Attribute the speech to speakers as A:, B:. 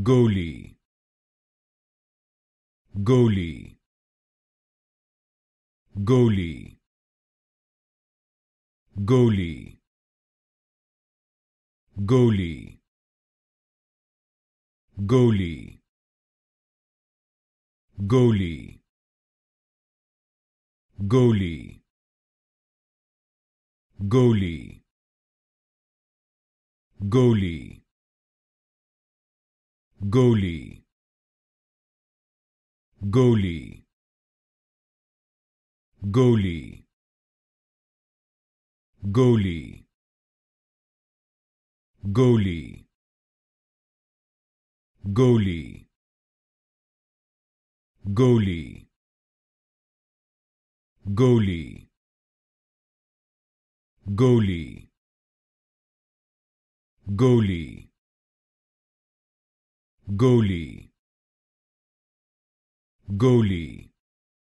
A: goalie goalie goalie goalie goalie goalie goalie goalie goalie Goli. Goli. Goli. Goli. Goli. Goli. Goli. goalie goalie goalie goalie goalie